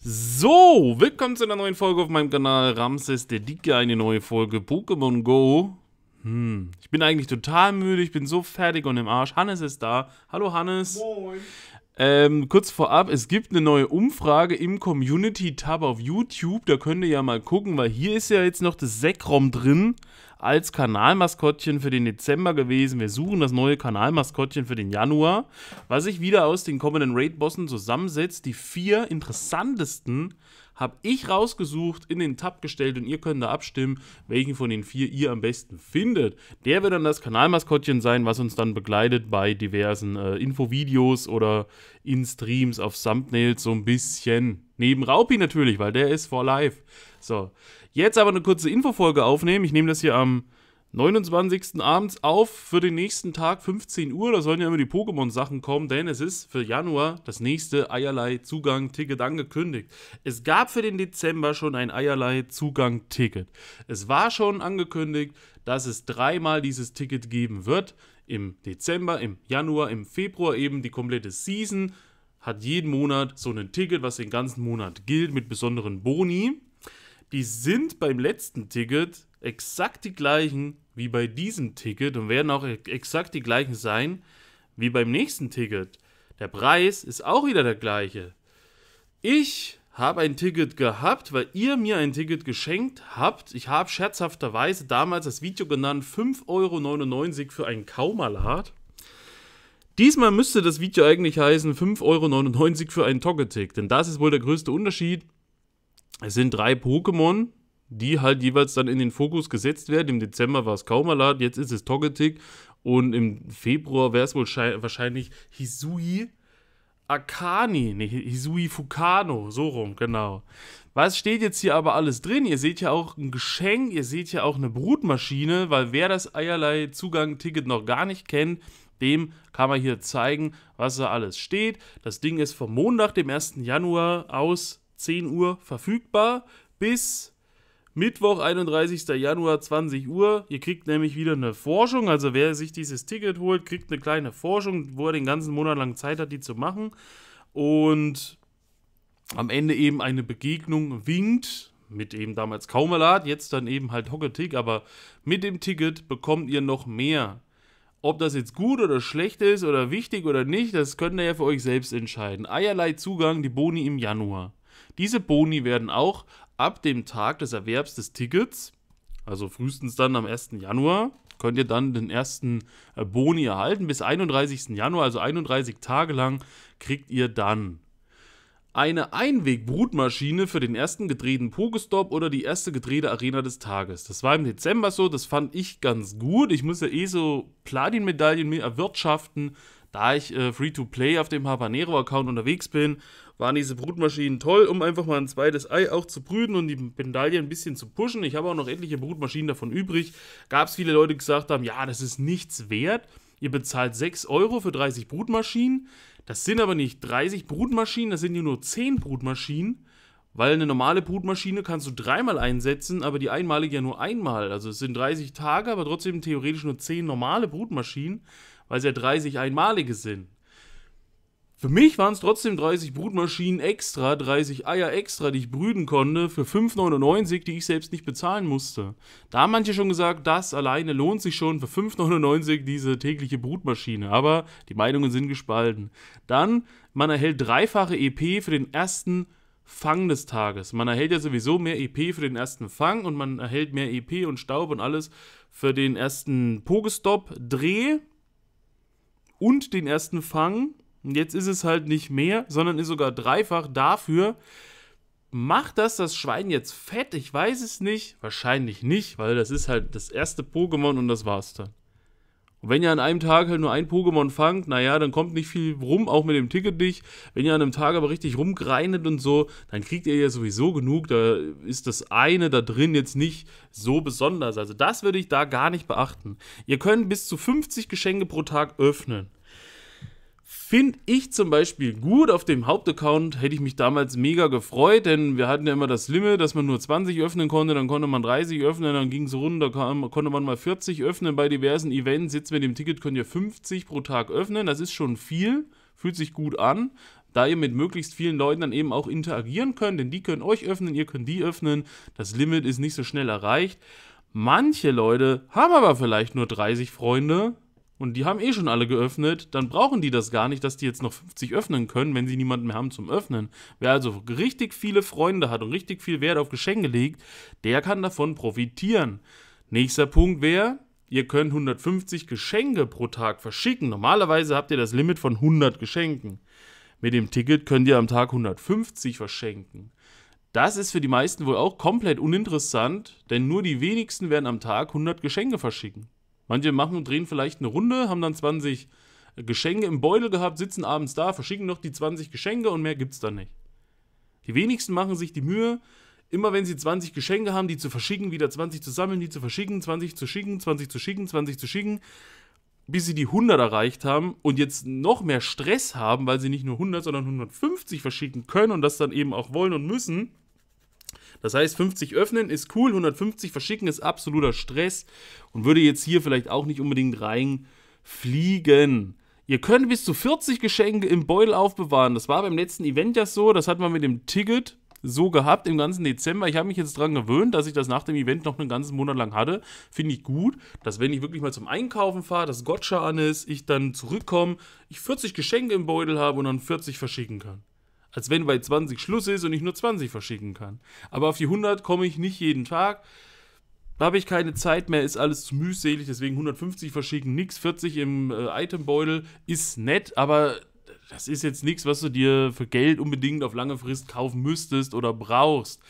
So, willkommen zu einer neuen Folge auf meinem Kanal Ramses der Dicke, eine neue Folge Pokémon Go. Hm, ich bin eigentlich total müde, ich bin so fertig und im Arsch. Hannes ist da. Hallo Hannes. Moin. Ähm, kurz vorab, es gibt eine neue Umfrage im Community-Tab auf YouTube. Da könnt ihr ja mal gucken, weil hier ist ja jetzt noch das Sekrom drin als Kanalmaskottchen für den Dezember gewesen. Wir suchen das neue Kanalmaskottchen für den Januar, was sich wieder aus den kommenden Raid-Bossen zusammensetzt. Die vier interessantesten habe ich rausgesucht, in den Tab gestellt und ihr könnt da abstimmen, welchen von den vier ihr am besten findet. Der wird dann das Kanalmaskottchen sein, was uns dann begleitet bei diversen äh, Infovideos oder in Streams auf Thumbnails so ein bisschen. Neben Raupi natürlich, weil der ist for life. So, jetzt aber eine kurze Infofolge aufnehmen. Ich nehme das hier am 29. abends auf für den nächsten Tag 15 Uhr. Da sollen ja immer die Pokémon-Sachen kommen, denn es ist für Januar das nächste Eierlei-Zugang-Ticket angekündigt. Es gab für den Dezember schon ein Eierlei-Zugang-Ticket. Es war schon angekündigt, dass es dreimal dieses Ticket geben wird. Im Dezember, im Januar, im Februar eben die komplette Season hat jeden Monat so ein Ticket, was den ganzen Monat gilt mit besonderen Boni die sind beim letzten Ticket exakt die gleichen wie bei diesem Ticket und werden auch exakt die gleichen sein wie beim nächsten Ticket. Der Preis ist auch wieder der gleiche. Ich habe ein Ticket gehabt, weil ihr mir ein Ticket geschenkt habt. Ich habe scherzhafterweise damals das Video genannt 5,99 Euro für ein Kaumalat. Diesmal müsste das Video eigentlich heißen 5,99 Euro für ein Toggetick, denn das ist wohl der größte Unterschied es sind drei Pokémon, die halt jeweils dann in den Fokus gesetzt werden. Im Dezember war es Kaumalat, jetzt ist es Togetic und im Februar wäre es wohl wahrscheinlich Hisui Akani, nee, Hisui Fukano, so rum, genau. Was steht jetzt hier aber alles drin? Ihr seht ja auch ein Geschenk, ihr seht ja auch eine Brutmaschine, weil wer das eierlei Zugang-Ticket noch gar nicht kennt, dem kann man hier zeigen, was da alles steht. Das Ding ist vom Montag, dem 1. Januar aus 10 Uhr verfügbar bis Mittwoch, 31. Januar, 20 Uhr. Ihr kriegt nämlich wieder eine Forschung. Also wer sich dieses Ticket holt, kriegt eine kleine Forschung, wo er den ganzen Monat lang Zeit hat, die zu machen. Und am Ende eben eine Begegnung winkt mit eben damals Kaumelat, jetzt dann eben halt Hocketick, aber mit dem Ticket bekommt ihr noch mehr. Ob das jetzt gut oder schlecht ist oder wichtig oder nicht, das könnt ihr ja für euch selbst entscheiden. Eierlei Zugang, die Boni im Januar. Diese Boni werden auch ab dem Tag des Erwerbs des Tickets, also frühestens dann am 1. Januar, könnt ihr dann den ersten äh, Boni erhalten. Bis 31. Januar, also 31 Tage lang, kriegt ihr dann eine Einwegbrutmaschine für den ersten gedrehten Pokestop oder die erste gedrehte Arena des Tages. Das war im Dezember so, das fand ich ganz gut. Ich muss ja eh so Platin-Medaillen erwirtschaften, da ich äh, Free-to-Play auf dem Habanero-Account unterwegs bin waren diese Brutmaschinen toll, um einfach mal ein zweites Ei auch zu brüten und die Medaille ein bisschen zu pushen. Ich habe auch noch etliche Brutmaschinen davon übrig. Gab es viele Leute, die gesagt haben, ja, das ist nichts wert. Ihr bezahlt 6 Euro für 30 Brutmaschinen. Das sind aber nicht 30 Brutmaschinen, das sind ja nur 10 Brutmaschinen. Weil eine normale Brutmaschine kannst du dreimal einsetzen, aber die einmalige ja nur einmal. Also es sind 30 Tage, aber trotzdem theoretisch nur 10 normale Brutmaschinen, weil es ja 30 einmalige sind. Für mich waren es trotzdem 30 Brutmaschinen extra, 30 Eier extra, die ich brüten konnte, für 5,99, die ich selbst nicht bezahlen musste. Da haben manche schon gesagt, das alleine lohnt sich schon für 5,99 diese tägliche Brutmaschine, aber die Meinungen sind gespalten. Dann, man erhält dreifache EP für den ersten Fang des Tages. Man erhält ja sowieso mehr EP für den ersten Fang und man erhält mehr EP und Staub und alles für den ersten pogestop dreh und den ersten Fang und Jetzt ist es halt nicht mehr, sondern ist sogar dreifach. Dafür macht das das Schwein jetzt fett? Ich weiß es nicht. Wahrscheinlich nicht, weil das ist halt das erste Pokémon und das war's dann. Und wenn ihr an einem Tag halt nur ein Pokémon fangt, naja, dann kommt nicht viel rum, auch mit dem Ticket nicht. Wenn ihr an einem Tag aber richtig rumgreinet und so, dann kriegt ihr ja sowieso genug. Da ist das eine da drin jetzt nicht so besonders. Also das würde ich da gar nicht beachten. Ihr könnt bis zu 50 Geschenke pro Tag öffnen. Finde ich zum Beispiel gut. Auf dem Hauptaccount hätte ich mich damals mega gefreut, denn wir hatten ja immer das Limit, dass man nur 20 öffnen konnte, dann konnte man 30 öffnen, dann ging es runter, kam, konnte man mal 40 öffnen bei diversen Events. Jetzt mit dem Ticket könnt ihr 50 pro Tag öffnen. Das ist schon viel, fühlt sich gut an, da ihr mit möglichst vielen Leuten dann eben auch interagieren könnt, denn die können euch öffnen, ihr könnt die öffnen. Das Limit ist nicht so schnell erreicht. Manche Leute haben aber vielleicht nur 30 Freunde und die haben eh schon alle geöffnet, dann brauchen die das gar nicht, dass die jetzt noch 50 öffnen können, wenn sie niemanden mehr haben zum Öffnen. Wer also richtig viele Freunde hat und richtig viel Wert auf Geschenke legt, der kann davon profitieren. Nächster Punkt wäre, ihr könnt 150 Geschenke pro Tag verschicken. Normalerweise habt ihr das Limit von 100 Geschenken. Mit dem Ticket könnt ihr am Tag 150 verschenken. Das ist für die meisten wohl auch komplett uninteressant, denn nur die wenigsten werden am Tag 100 Geschenke verschicken. Manche machen und drehen vielleicht eine Runde, haben dann 20 Geschenke im Beutel gehabt, sitzen abends da, verschicken noch die 20 Geschenke und mehr gibt es dann nicht. Die wenigsten machen sich die Mühe, immer wenn sie 20 Geschenke haben, die zu verschicken, wieder 20 zu sammeln, die zu verschicken, 20 zu schicken, 20 zu schicken, 20 zu schicken, bis sie die 100 erreicht haben und jetzt noch mehr Stress haben, weil sie nicht nur 100, sondern 150 verschicken können und das dann eben auch wollen und müssen. Das heißt, 50 öffnen ist cool, 150 verschicken ist absoluter Stress und würde jetzt hier vielleicht auch nicht unbedingt reinfliegen. Ihr könnt bis zu 40 Geschenke im Beutel aufbewahren. Das war beim letzten Event ja so. Das hat man mit dem Ticket so gehabt im ganzen Dezember. Ich habe mich jetzt daran gewöhnt, dass ich das nach dem Event noch einen ganzen Monat lang hatte. Finde ich gut, dass wenn ich wirklich mal zum Einkaufen fahre, das Gotcha an ist, ich dann zurückkomme, ich 40 Geschenke im Beutel habe und dann 40 verschicken kann als wenn bei 20 Schluss ist und ich nur 20 verschicken kann. Aber auf die 100 komme ich nicht jeden Tag. Da habe ich keine Zeit mehr, ist alles zu mühselig, deswegen 150 verschicken, nix, 40 im äh, Itembeutel ist nett, aber das ist jetzt nichts, was du dir für Geld unbedingt auf lange Frist kaufen müsstest oder brauchst.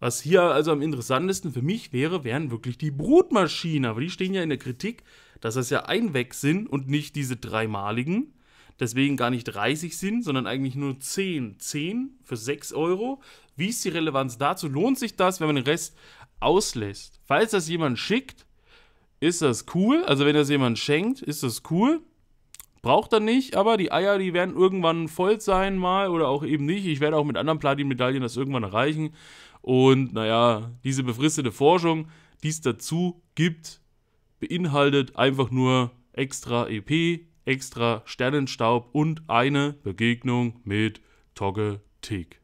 Was hier also am interessantesten für mich wäre, wären wirklich die Brutmaschinen, aber die stehen ja in der Kritik, dass das ja Einweg sind und nicht diese dreimaligen deswegen gar nicht 30 sind, sondern eigentlich nur 10. 10 für 6 Euro. Wie ist die Relevanz dazu? Lohnt sich das, wenn man den Rest auslässt? Falls das jemand schickt, ist das cool. Also wenn das jemand schenkt, ist das cool. Braucht er nicht, aber die Eier, die werden irgendwann voll sein mal oder auch eben nicht. Ich werde auch mit anderen Platin-Medaillen das irgendwann erreichen. Und naja, diese befristete Forschung, die es dazu gibt, beinhaltet einfach nur extra EP, extra Sternenstaub und eine Begegnung mit Togge Tick.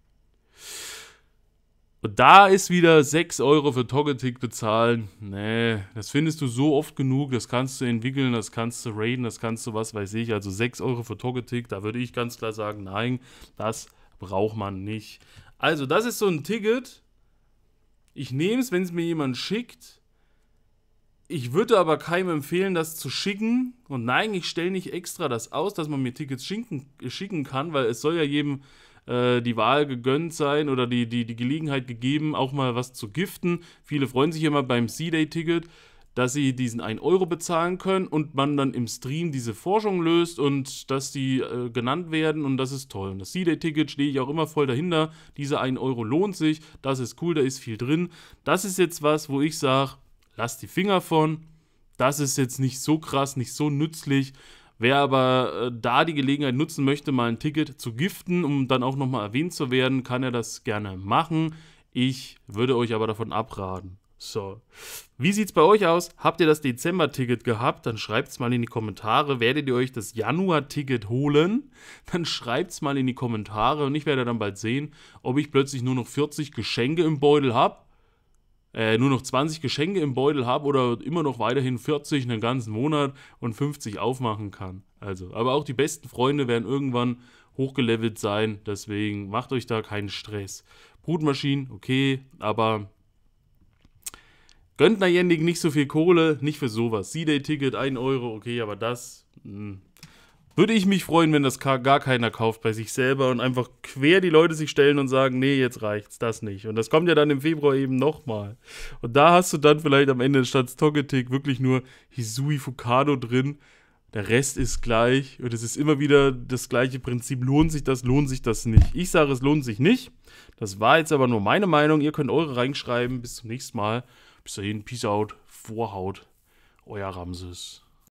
Und da ist wieder 6 Euro für Togetic bezahlen. Nee, das findest du so oft genug. Das kannst du entwickeln, das kannst du raiden, das kannst du was weiß ich. Also 6 Euro für Togetic, da würde ich ganz klar sagen, nein, das braucht man nicht. Also das ist so ein Ticket. Ich nehme es, wenn es mir jemand schickt. Ich würde aber keinem empfehlen, das zu schicken. Und nein, ich stelle nicht extra das aus, dass man mir Tickets schicken, äh, schicken kann, weil es soll ja jedem äh, die Wahl gegönnt sein oder die, die, die Gelegenheit gegeben, auch mal was zu giften. Viele freuen sich immer beim C-Day-Ticket, dass sie diesen 1 Euro bezahlen können und man dann im Stream diese Forschung löst und dass die äh, genannt werden und das ist toll. Und das C-Day-Ticket stehe ich auch immer voll dahinter. Dieser 1 Euro lohnt sich, das ist cool, da ist viel drin. Das ist jetzt was, wo ich sage, lasst die Finger von. Das ist jetzt nicht so krass, nicht so nützlich. Wer aber äh, da die Gelegenheit nutzen möchte, mal ein Ticket zu giften, um dann auch nochmal erwähnt zu werden, kann er das gerne machen. Ich würde euch aber davon abraten. So. Wie sieht es bei euch aus? Habt ihr das Dezember-Ticket gehabt? Dann schreibt es mal in die Kommentare. Werdet ihr euch das Januar-Ticket holen? Dann schreibt es mal in die Kommentare und ich werde dann bald sehen, ob ich plötzlich nur noch 40 Geschenke im Beutel habe äh, nur noch 20 Geschenke im Beutel habe oder immer noch weiterhin 40 einen ganzen Monat und 50 aufmachen kann. Also, aber auch die besten Freunde werden irgendwann hochgelevelt sein, deswegen macht euch da keinen Stress. Brutmaschinen, okay, aber gönnt Niantic nicht so viel Kohle, nicht für sowas. C-Day-Ticket, 1 Euro, okay, aber das, mh, hm. Würde ich mich freuen, wenn das gar keiner kauft bei sich selber und einfach quer die Leute sich stellen und sagen, nee, jetzt reicht's, das nicht. Und das kommt ja dann im Februar eben nochmal. Und da hast du dann vielleicht am Ende statt Togetic wirklich nur Hisui Fukado drin. Der Rest ist gleich und es ist immer wieder das gleiche Prinzip. Lohnt sich das, lohnt sich das nicht? Ich sage, es lohnt sich nicht. Das war jetzt aber nur meine Meinung. Ihr könnt eure reinschreiben. Bis zum nächsten Mal. Bis dahin, Peace out, Vorhaut, euer Ramses.